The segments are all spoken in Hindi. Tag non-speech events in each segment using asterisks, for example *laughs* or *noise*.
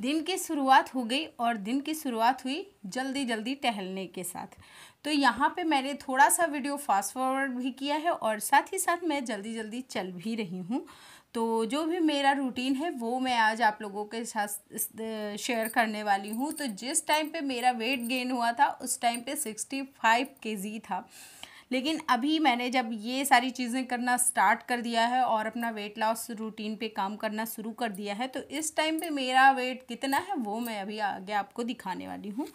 दिन की शुरुआत हो गई और दिन की शुरुआत हुई जल्दी जल्दी टहलने के साथ तो यहाँ पे मैंने थोड़ा सा वीडियो फास्ट फॉरवर्ड भी किया है और साथ ही साथ मैं जल्दी जल्दी चल भी रही हूँ तो जो भी मेरा रूटीन है वो मैं आज आप लोगों के साथ शेयर करने वाली हूँ तो जिस टाइम पे मेरा वेट गेन हुआ था उस टाइम पे सिक्सटी फाइव के जी था लेकिन अभी मैंने जब ये सारी चीज़ें करना स्टार्ट कर दिया है और अपना वेट लॉस रूटीन पे काम करना शुरू कर दिया है तो इस टाइम पे मेरा वेट कितना है वो मैं अभी आगे आपको दिखाने वाली हूँ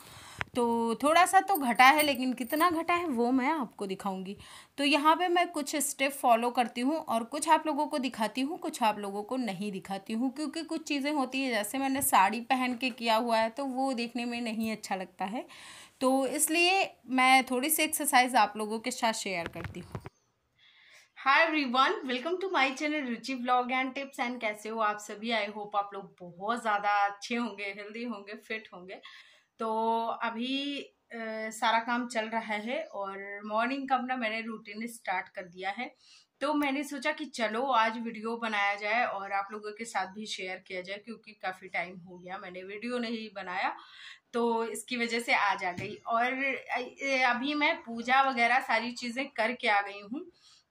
तो थोड़ा सा तो घटा है लेकिन कितना घटा है वो मैं आपको दिखाऊंगी तो यहाँ पे मैं कुछ स्टेप फॉलो करती हूँ और कुछ आप लोगों को दिखाती हूँ कुछ आप लोगों को नहीं दिखाती हूँ क्योंकि कुछ चीज़ें होती है जैसे मैंने साड़ी पहन के किया हुआ है तो वो देखने में नहीं अच्छा लगता है तो इसलिए मैं थोड़ी सी एक्सरसाइज आप लोगों के साथ शेयर करती हूँ hi everyone welcome to my channel Ruchi blog and tips and कैसे हो आप सभी आई होप आप लोग बहुत ज़्यादा अच्छे होंगे हेल्दी होंगे फिट होंगे तो अभी आ, सारा काम चल रहा है और मॉर्निंग का अपना मैंने रूटीन स्टार्ट कर दिया है तो मैंने सोचा कि चलो आज वीडियो बनाया जाए और आप लोगों के साथ भी शेयर किया जाए क्योंकि काफ़ी टाइम हो गया मैंने वीडियो नहीं बनाया तो इसकी वजह से आज आ गई और अभी मैं पूजा वगैरह सारी चीज़ें करके आ गई हूँ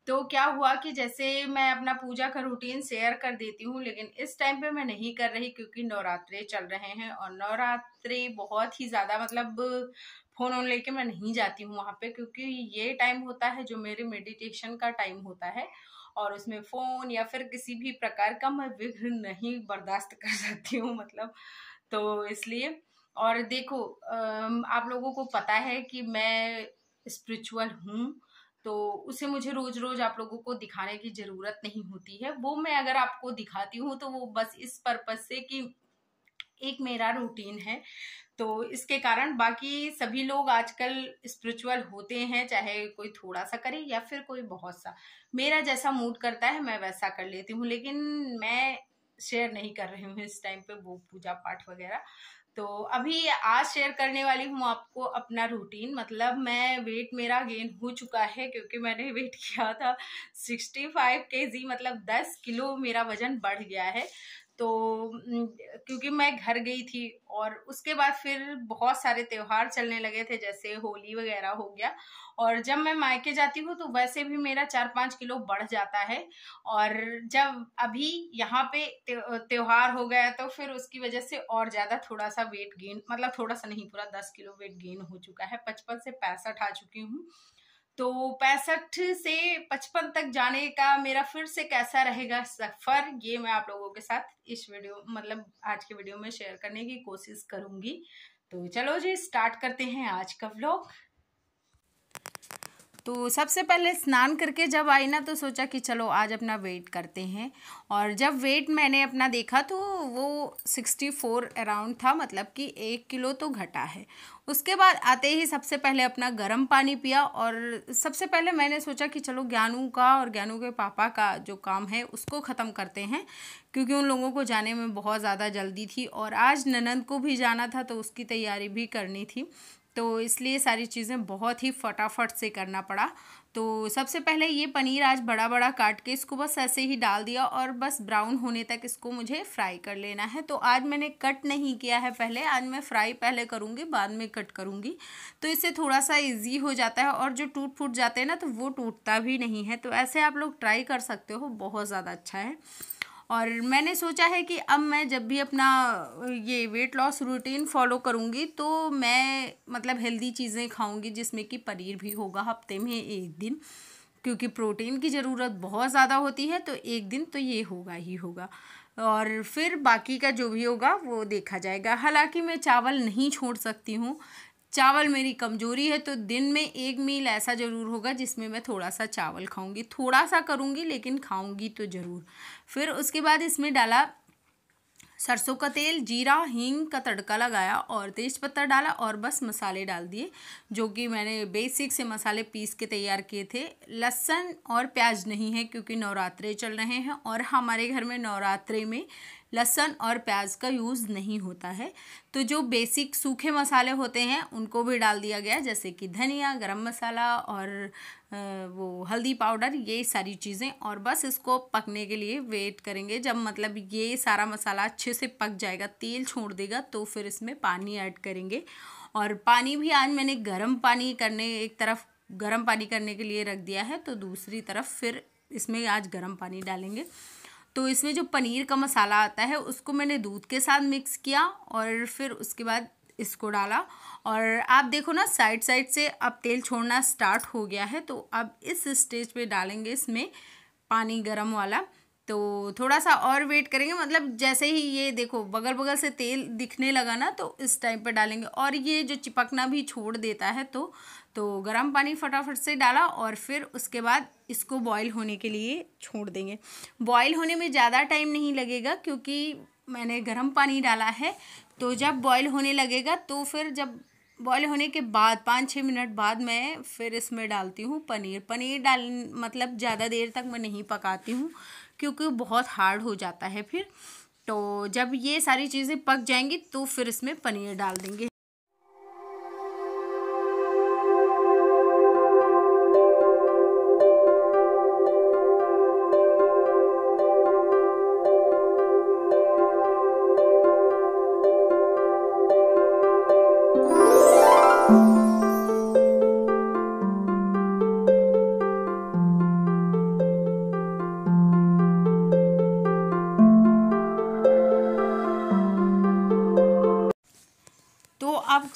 तो क्या हुआ कि जैसे मैं अपना पूजा का रूटीन शेयर कर देती हूँ लेकिन इस टाइम पे मैं नहीं कर रही क्योंकि नवरात्रे चल रहे हैं और नवरात्रे बहुत ही ज़्यादा मतलब फ़ोन ओन लेके मैं नहीं जाती हूँ वहाँ पे क्योंकि ये टाइम होता है जो मेरे मेडिटेशन का टाइम होता है और उसमें फ़ोन या फिर किसी भी प्रकार का मैं विघ्न नहीं बर्दाश्त कर *laughs* सकती हूँ मतलब तो इसलिए और देखो आप लोगों को पता है कि मैं स्पिरिचुअल हूँ तो उसे मुझे रोज रोज आप लोगों को दिखाने की ज़रूरत नहीं होती है वो मैं अगर आपको दिखाती हूँ तो वो बस इस पर्पज़ से कि एक मेरा रूटीन है तो इसके कारण बाकी सभी लोग आजकल स्पिरिचुअल होते हैं चाहे कोई थोड़ा सा करे या फिर कोई बहुत सा मेरा जैसा मूड करता है मैं वैसा कर लेती हूँ लेकिन मैं शेयर नहीं कर रही हूँ इस टाइम पे वो पूजा पाठ वगैरह तो अभी आज शेयर करने वाली हूँ आपको अपना रूटीन मतलब मैं वेट मेरा गेन हो चुका है क्योंकि मैंने वेट किया था 65 फाइव मतलब 10 किलो मेरा वज़न बढ़ गया है तो क्योंकि मैं घर गई थी और उसके बाद फिर बहुत सारे त्यौहार चलने लगे थे जैसे होली वगैरह हो गया और जब मैं मायके जाती हूँ तो वैसे भी मेरा चार पाँच किलो बढ़ जाता है और जब अभी यहाँ पे त्यौहार हो गया तो फिर उसकी वजह से और ज़्यादा थोड़ा सा वेट गेन मतलब थोड़ा सा नहीं पूरा दस किलो वेट गेन हो चुका है पचपन से पैंसठ आ चुकी हूँ तो पैंसठ से पचपन तक जाने का मेरा फिर से कैसा रहेगा सफ़र ये मैं आप लोगों के साथ इस वीडियो मतलब आज के वीडियो में शेयर करने की कोशिश करूंगी तो चलो जी स्टार्ट करते हैं आज का व्लॉग तो सबसे पहले स्नान करके जब आई ना तो सोचा कि चलो आज अपना वेट करते हैं और जब वेट मैंने अपना देखा तो वो सिक्सटी फोर अराउंड था मतलब कि एक किलो तो घटा है उसके बाद आते ही सबसे पहले अपना गर्म पानी पिया और सबसे पहले मैंने सोचा कि चलो ज्ञानू का और ज्ञानू के पापा का जो काम है उसको ख़त्म करते हैं क्योंकि उन लोगों को जाने में बहुत ज़्यादा जल्दी थी और आज ननंद को भी जाना था तो उसकी तैयारी भी करनी थी तो इसलिए सारी चीज़ें बहुत ही फटाफट से करना पड़ा तो सबसे पहले ये पनीर आज बड़ा बड़ा काट के इसको बस ऐसे ही डाल दिया और बस ब्राउन होने तक इसको मुझे फ्राई कर लेना है तो आज मैंने कट नहीं किया है पहले आज मैं फ्राई पहले करूँगी बाद में कट करूँगी तो इससे थोड़ा सा इजी हो जाता है और जो टूट फूट जाते हैं ना तो वो टूटता भी नहीं है तो ऐसे आप लोग ट्राई कर सकते हो बहुत ज़्यादा अच्छा है और मैंने सोचा है कि अब मैं जब भी अपना ये वेट लॉस रूटीन फॉलो करूँगी तो मैं मतलब हेल्दी चीज़ें खाऊँगी जिसमें कि पनीर भी होगा हफ्ते में एक दिन क्योंकि प्रोटीन की ज़रूरत बहुत ज़्यादा होती है तो एक दिन तो ये होगा ही होगा और फिर बाकी का जो भी होगा वो देखा जाएगा हालांकि मैं चावल नहीं छोड़ सकती हूँ चावल मेरी कमजोरी है तो दिन में एक मील ऐसा ज़रूर होगा जिसमें मैं थोड़ा सा चावल खाऊंगी थोड़ा सा करूंगी लेकिन खाऊंगी तो ज़रूर फिर उसके बाद इसमें डाला सरसों का तेल जीरा हींग का तड़का लगाया और तेज़पत्ता डाला और बस मसाले डाल दिए जो कि मैंने बेसिक से मसाले पीस के तैयार किए थे लहसन और प्याज नहीं है क्योंकि नवरात्रे चल रहे हैं और हमारे घर में नवरात्रे में लहसन और प्याज का यूज़ नहीं होता है तो जो बेसिक सूखे मसाले होते हैं उनको भी डाल दिया गया जैसे कि धनिया गरम मसाला और वो हल्दी पाउडर ये सारी चीज़ें और बस इसको पकने के लिए वेट करेंगे जब मतलब ये सारा मसाला अच्छे से पक जाएगा तेल छोड़ देगा तो फिर इसमें पानी ऐड करेंगे और पानी भी आज मैंने गर्म पानी करने एक तरफ गर्म पानी करने के लिए रख दिया है तो दूसरी तरफ फिर इसमें आज गर्म पानी डालेंगे तो इसमें जो पनीर का मसाला आता है उसको मैंने दूध के साथ मिक्स किया और फिर उसके बाद इसको डाला और आप देखो ना साइड साइड से अब तेल छोड़ना स्टार्ट हो गया है तो अब इस स्टेज पे डालेंगे इसमें पानी गरम वाला तो थोड़ा सा और वेट करेंगे मतलब जैसे ही ये देखो बगल बगल से तेल दिखने लगा ना तो इस टाइम पर डालेंगे और ये जो चिपकना भी छोड़ देता है तो तो गर्म पानी फटाफट से डाला और फिर उसके बाद इसको बॉईल होने के लिए छोड़ देंगे बॉईल होने में ज़्यादा टाइम नहीं लगेगा क्योंकि मैंने गर्म पानी डाला है तो जब बॉईल होने लगेगा तो फिर जब बॉयल होने के बाद पाँच छः मिनट बाद मैं फिर इसमें डालती हूँ पनीर पनीर डाल मतलब ज़्यादा देर तक मैं नहीं पकाती हूँ क्योंकि बहुत हार्ड हो जाता है फिर तो जब ये सारी चीज़ें पक जाएंगी तो फिर इसमें पनीर डाल देंगे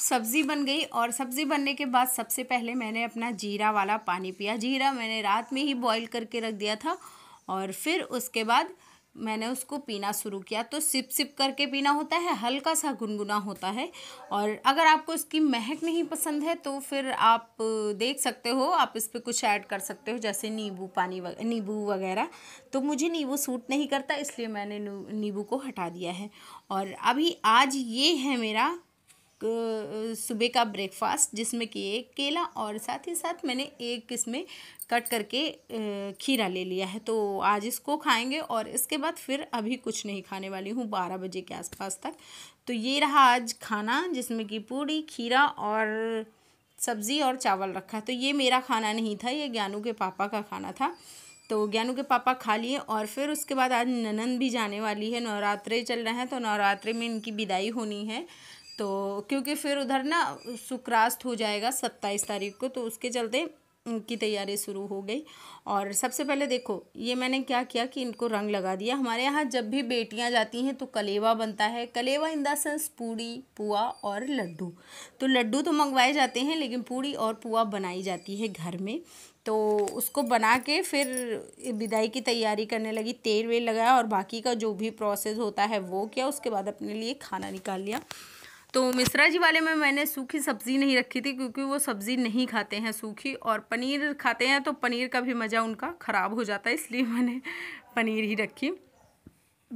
सब्ज़ी बन गई और सब्ज़ी बनने के बाद सबसे पहले मैंने अपना जीरा वाला पानी पिया जीरा मैंने रात में ही बॉईल करके रख दिया था और फिर उसके बाद मैंने उसको पीना शुरू किया तो सिप सिप करके पीना होता है हल्का सा गुनगुना होता है और अगर आपको इसकी महक नहीं पसंद है तो फिर आप देख सकते हो आप इस पर कुछ ऐड कर सकते हो जैसे नींबू पानी वग, नींबू वगैरह तो मुझे नींबू सूट नहीं करता इसलिए मैंने नींबू को हटा दिया है और अभी आज ये है मेरा सुबह का ब्रेकफास्ट जिसमें कि एक केला और साथ ही साथ मैंने एक इसमें कट करके खीरा ले लिया है तो आज इसको खाएंगे और इसके बाद फिर अभी कुछ नहीं खाने वाली हूँ बारह बजे के आसपास तक तो ये रहा आज खाना जिसमें कि पूड़ी खीरा और सब्ज़ी और चावल रखा तो ये मेरा खाना नहीं था ये ज्ञानू के पापा का खाना था तो ज्ञानू के पापा खा लिए और फिर उसके बाद आज ननन भी जाने वाली है नवरात्रे चल रहे हैं तो नवरात्रे में इनकी विदाई होनी है तो क्योंकि फिर उधर ना शुक्रास्त हो जाएगा सत्ताईस तारीख को तो उसके चलते इनकी तैयारी शुरू हो गई और सबसे पहले देखो ये मैंने क्या किया कि इनको रंग लगा दिया हमारे यहाँ जब भी बेटियाँ जाती हैं तो कलेवा बनता है कलेवा इन द सेंस पूड़ी पुआ और लड्डू तो लड्डू तो मंगवाए जाते हैं लेकिन पूड़ी और पुआ बनाई जाती है घर में तो उसको बना के फिर विदाई की तैयारी करने लगी तेल वेल लगाया और बाकी का जो भी प्रोसेस होता है वो किया उसके बाद अपने लिए खाना निकाल लिया तो मिश्रा जी वाले में मैंने सूखी सब्ज़ी नहीं रखी थी क्योंकि वो सब्ज़ी नहीं खाते हैं सूखी और पनीर खाते हैं तो पनीर का भी मज़ा उनका ख़राब हो जाता है इसलिए मैंने पनीर ही रखी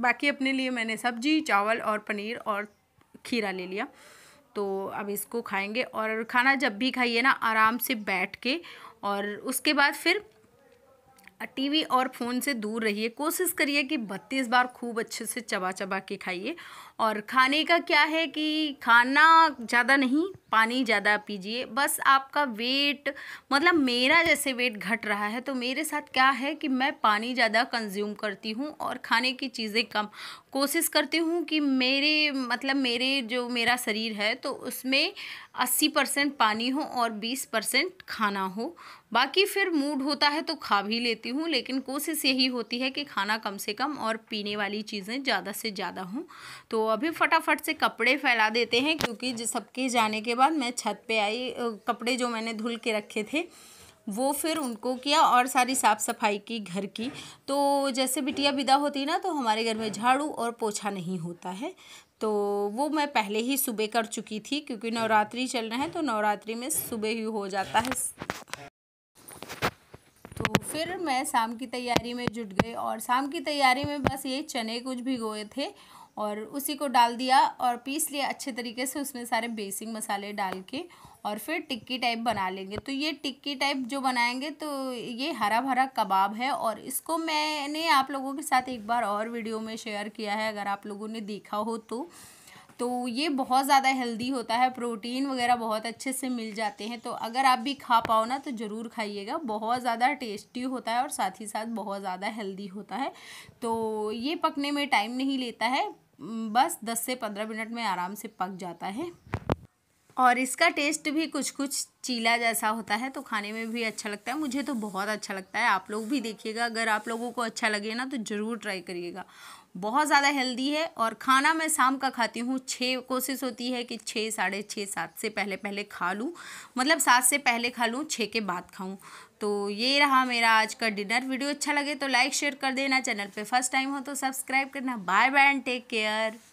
बाकी अपने लिए मैंने सब्जी चावल और पनीर और खीरा ले लिया तो अब इसको खाएंगे और खाना जब भी खाइए ना आराम से बैठ के और उसके बाद फिर टीवी और फ़ोन से दूर रहिए कोशिश करिए कि बत्तीस बार खूब अच्छे से चबा चबा के खाइए और खाने का क्या है कि खाना ज़्यादा नहीं पानी ज़्यादा पीजिए बस आपका वेट मतलब मेरा जैसे वेट घट रहा है तो मेरे साथ क्या है कि मैं पानी ज़्यादा कंज्यूम करती हूँ और खाने की चीज़ें कम कोशिश करती हूँ कि मेरे मतलब मेरे जो मेरा शरीर है तो उसमें अस्सी परसेंट पानी हो और बीस परसेंट खाना हो बाकी फिर मूड होता है तो खा भी लेती हूँ लेकिन कोशिश यही होती है कि खाना कम से कम और पीने वाली चीज़ें ज़्यादा से ज़्यादा हों तो अभी फटाफट से कपड़े फैला देते हैं क्योंकि सबके जाने के बाद मैं छत पे आई कपड़े जो मैंने धुल के रखे थे वो फिर उनको किया और सारी साफ़ सफाई की घर की तो जैसे बिटिया विदा होती ना तो हमारे घर में झाड़ू और पोछा नहीं होता है तो वो मैं पहले ही सुबह कर चुकी थी क्योंकि नवरात्रि चल रहे हैं तो नवरात्रि में सुबह ही हो जाता है फिर मैं शाम की तैयारी में जुट गई और शाम की तैयारी में बस ये चने कुछ भिगोए थे और उसी को डाल दिया और पीस लिया अच्छे तरीके से उसमें सारे बेसिक मसाले डाल के और फिर टिक्की टाइप बना लेंगे तो ये टिक्की टाइप जो बनाएंगे तो ये हरा भरा कबाब है और इसको मैंने आप लोगों के साथ एक बार और वीडियो में शेयर किया है अगर आप लोगों ने देखा हो तो तो ये बहुत ज़्यादा हेल्दी होता है प्रोटीन वगैरह बहुत अच्छे से मिल जाते हैं तो अगर आप भी खा पाओ ना तो ज़रूर खाइएगा बहुत ज़्यादा टेस्टी होता है और साथ ही साथ बहुत ज़्यादा हेल्दी होता है तो ये पकने में टाइम नहीं लेता है बस दस से पंद्रह मिनट में आराम से पक जाता है और इसका टेस्ट भी कुछ कुछ चीला जैसा होता है तो खाने में भी अच्छा लगता है मुझे तो बहुत अच्छा लगता है आप लोग भी देखिएगा अगर आप लोगों को अच्छा लगे ना तो ज़रूर ट्राई करिएगा बहुत ज़्यादा हेल्दी है और खाना मैं शाम का खाती हूँ छः कोशिश होती है कि छः साढ़े छः सात से पहले पहले खा लूँ मतलब सात से पहले खा लूँ छः के बाद खाऊँ तो ये रहा मेरा आज का डिनर वीडियो अच्छा लगे तो लाइक शेयर कर देना चैनल पे फर्स्ट टाइम हो तो सब्सक्राइब करना bye bye and take care